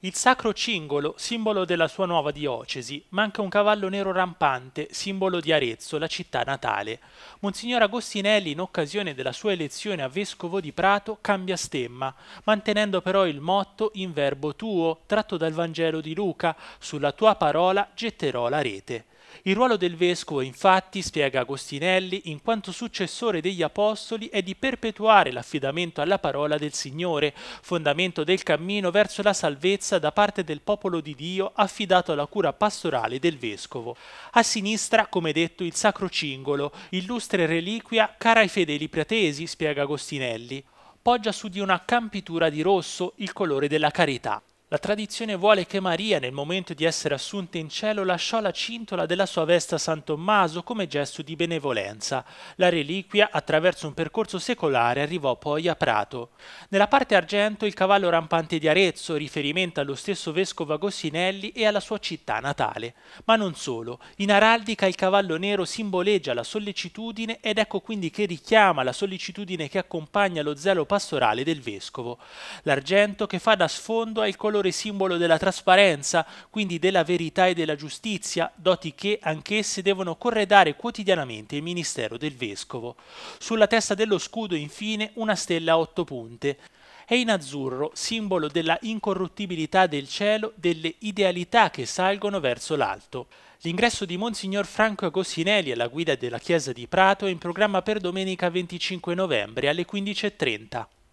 Il sacro cingolo, simbolo della sua nuova diocesi, ma anche un cavallo nero rampante, simbolo di Arezzo, la città natale. Monsignor Agostinelli, in occasione della sua elezione a vescovo di Prato, cambia stemma, mantenendo però il motto in verbo tuo, tratto dal Vangelo di Luca, sulla tua parola getterò la rete. Il ruolo del vescovo, infatti, spiega Agostinelli, in quanto successore degli apostoli, è di perpetuare l'affidamento alla parola del Signore, fondamento del cammino verso la salvezza da parte del popolo di Dio affidato alla cura pastorale del vescovo. A sinistra, come detto, il sacro cingolo, illustre reliquia cara ai fedeli pretesi, spiega Agostinelli poggia su di una campitura di rosso, il colore della carità. La tradizione vuole che Maria, nel momento di essere assunta in cielo, lasciò la cintola della sua veste a San Tommaso come gesto di benevolenza. La reliquia, attraverso un percorso secolare, arrivò poi a Prato. Nella parte argento il cavallo rampante di Arezzo, riferimento allo stesso vescovo Agostinelli e alla sua città natale. Ma non solo. In araldica il cavallo nero simboleggia la sollecitudine ed ecco quindi che richiama la sollecitudine che accompagna lo zelo pastorale del vescovo. L'argento che fa da sfondo è colore valore simbolo della trasparenza, quindi della verità e della giustizia, doti che anch'esse devono corredare quotidianamente il ministero del vescovo. Sulla testa dello scudo, infine, una stella a otto punte è in azzurro, simbolo della incorruttibilità del cielo, delle idealità che salgono verso l'alto. L'ingresso di Monsignor Franco Agostinelli alla guida della chiesa di Prato è in programma per domenica 25 novembre alle 15.30.